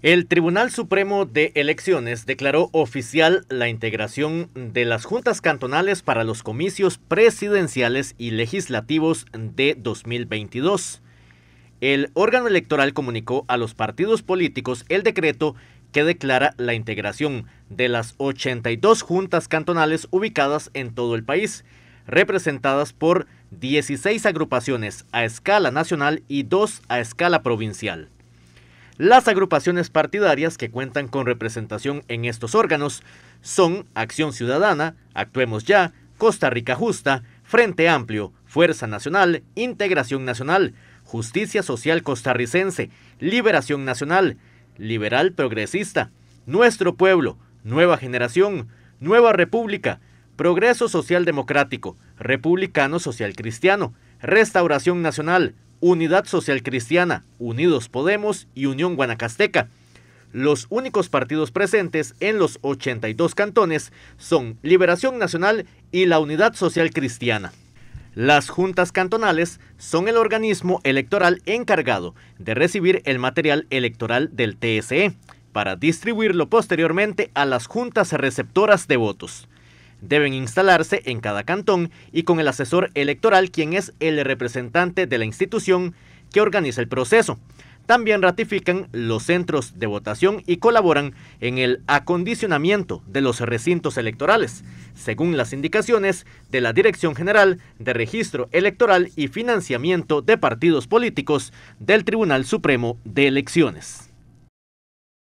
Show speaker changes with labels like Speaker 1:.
Speaker 1: El Tribunal Supremo de Elecciones declaró oficial la integración de las juntas cantonales para los comicios presidenciales y legislativos de 2022. El órgano electoral comunicó a los partidos políticos el decreto que declara la integración de las 82 juntas cantonales ubicadas en todo el país, representadas por 16 agrupaciones a escala nacional y dos a escala provincial. Las agrupaciones partidarias que cuentan con representación en estos órganos son Acción Ciudadana, Actuemos Ya, Costa Rica Justa, Frente Amplio, Fuerza Nacional, Integración Nacional, Justicia Social Costarricense, Liberación Nacional, Liberal Progresista, Nuestro Pueblo, Nueva Generación, Nueva República, Progreso Social Democrático, Republicano Social Cristiano, Restauración Nacional, Unidad Social Cristiana, Unidos Podemos y Unión Guanacasteca. Los únicos partidos presentes en los 82 cantones son Liberación Nacional y la Unidad Social Cristiana. Las juntas cantonales son el organismo electoral encargado de recibir el material electoral del TSE para distribuirlo posteriormente a las juntas receptoras de votos deben instalarse en cada cantón y con el asesor electoral quien es el representante de la institución que organiza el proceso. También ratifican los centros de votación y colaboran en el acondicionamiento de los recintos electorales, según las indicaciones de la Dirección General de Registro Electoral y Financiamiento de Partidos Políticos del Tribunal Supremo de Elecciones.